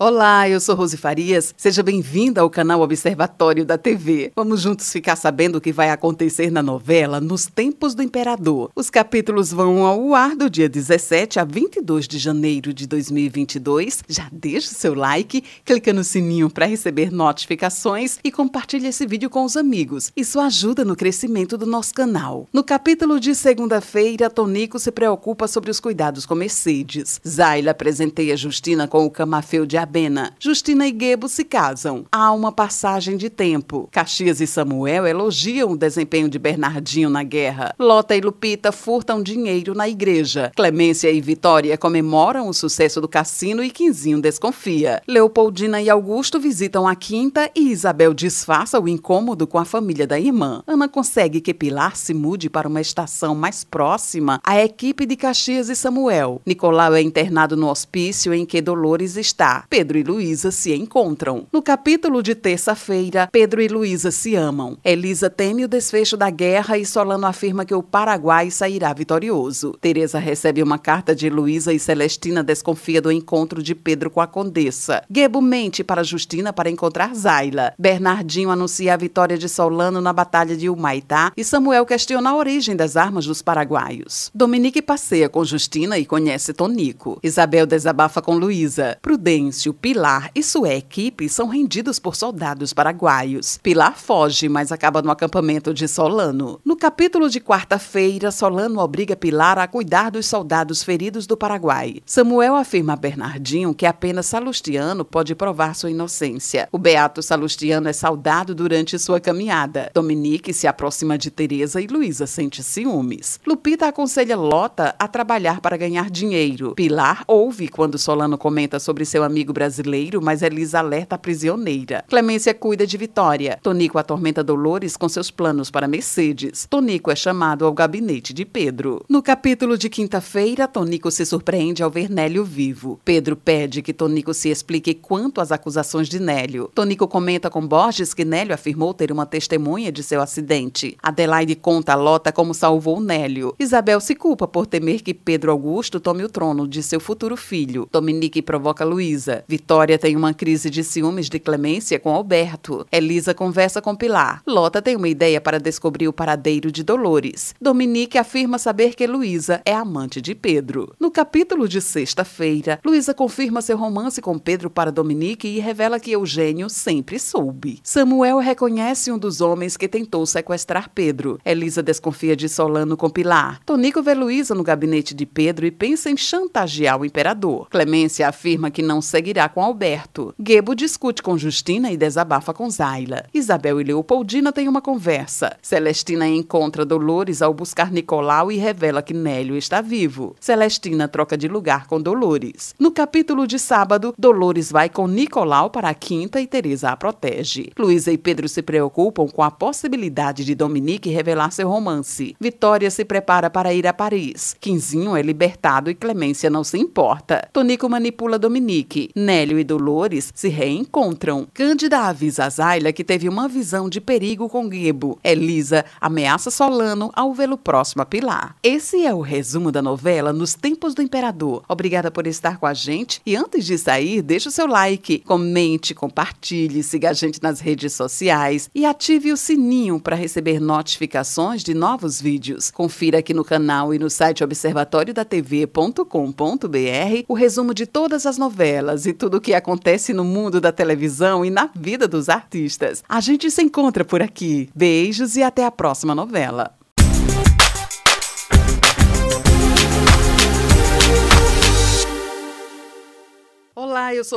Olá, eu sou Rose Farias. Seja bem-vinda ao canal Observatório da TV. Vamos juntos ficar sabendo o que vai acontecer na novela Nos Tempos do Imperador. Os capítulos vão ao ar do dia 17 a 22 de janeiro de 2022. Já deixa o seu like, clica no sininho para receber notificações e compartilha esse vídeo com os amigos. Isso ajuda no crescimento do nosso canal. No capítulo de segunda-feira, Tonico se preocupa sobre os cuidados com Mercedes. Zaila a Justina com o camafeu de Barbena, Justina e Guebo se casam. Há uma passagem de tempo. Caxias e Samuel elogiam o desempenho de Bernardinho na guerra. Lota e Lupita furtam dinheiro na igreja. Clemência e Vitória comemoram o sucesso do cassino e Quinzinho desconfia. Leopoldina e Augusto visitam a quinta e Isabel disfarça o incômodo com a família da irmã. Ana consegue que Pilar se mude para uma estação mais próxima à equipe de Caxias e Samuel. Nicolau é internado no hospício em que Dolores está. Pedro e Luísa se encontram. No capítulo de terça-feira, Pedro e Luísa se amam. Elisa teme o desfecho da guerra e Solano afirma que o Paraguai sairá vitorioso. Teresa recebe uma carta de Luísa e Celestina desconfia do encontro de Pedro com a condessa. Gebo mente para Justina para encontrar Zaila. Bernardinho anuncia a vitória de Solano na Batalha de Humaitá e Samuel questiona a origem das armas dos paraguaios. Dominique passeia com Justina e conhece Tonico. Isabel desabafa com Luísa. Prudêncio Márcio, Pilar e sua equipe são rendidos por soldados paraguaios. Pilar foge, mas acaba no acampamento de Solano. No capítulo de quarta-feira, Solano obriga Pilar a cuidar dos soldados feridos do Paraguai. Samuel afirma a Bernardinho que apenas Salustiano pode provar sua inocência. O Beato Salustiano é saudado durante sua caminhada. Dominique se aproxima de Teresa e Luísa sente ciúmes. Lupita aconselha Lota a trabalhar para ganhar dinheiro. Pilar ouve quando Solano comenta sobre seu amigo brasileiro, mas é Elisa alerta a prisioneira. Clemência cuida de Vitória. Tonico atormenta Dolores com seus planos para Mercedes. Tonico é chamado ao gabinete de Pedro. No capítulo de quinta-feira, Tonico se surpreende ao ver Nélio vivo. Pedro pede que Tonico se explique quanto às acusações de Nélio. Tonico comenta com Borges que Nélio afirmou ter uma testemunha de seu acidente. Adelaide conta a Lota como salvou Nélio. Isabel se culpa por temer que Pedro Augusto tome o trono de seu futuro filho. Dominique provoca Luísa. Vitória tem uma crise de ciúmes de Clemência com Alberto. Elisa conversa com Pilar. Lota tem uma ideia para descobrir o paradeiro de Dolores. Dominique afirma saber que Luísa é amante de Pedro. No capítulo de sexta-feira, Luísa confirma seu romance com Pedro para Dominique e revela que Eugênio sempre soube. Samuel reconhece um dos homens que tentou sequestrar Pedro. Elisa desconfia de Solano com Pilar. Tonico vê Luísa no gabinete de Pedro e pensa em chantagear o imperador. Clemência afirma que não segue seguirá com Alberto. Gebo discute com Justina e desabafa com Zaila. Isabel e Leopoldina têm uma conversa. Celestina encontra Dolores ao buscar Nicolau e revela que Nélio está vivo. Celestina troca de lugar com Dolores. No capítulo de sábado, Dolores vai com Nicolau para a quinta e Teresa a protege. Luísa e Pedro se preocupam com a possibilidade de Dominique revelar seu romance. Vitória se prepara para ir a Paris. Quinzinho é libertado e Clemência não se importa. Tonico manipula Dominique. Nélio e Dolores se reencontram. Cândida avisa a Zayla que teve uma visão de perigo com Gebo. Elisa é ameaça Solano ao vê-lo próximo a Pilar. Esse é o resumo da novela Nos Tempos do Imperador. Obrigada por estar com a gente e antes de sair, deixe o seu like, comente, compartilhe, siga a gente nas redes sociais e ative o sininho para receber notificações de novos vídeos. Confira aqui no canal e no site observatório da TV.com.br o resumo de todas as novelas e tudo o que acontece no mundo da televisão e na vida dos artistas. A gente se encontra por aqui. Beijos e até a próxima novela. Olá, eu sou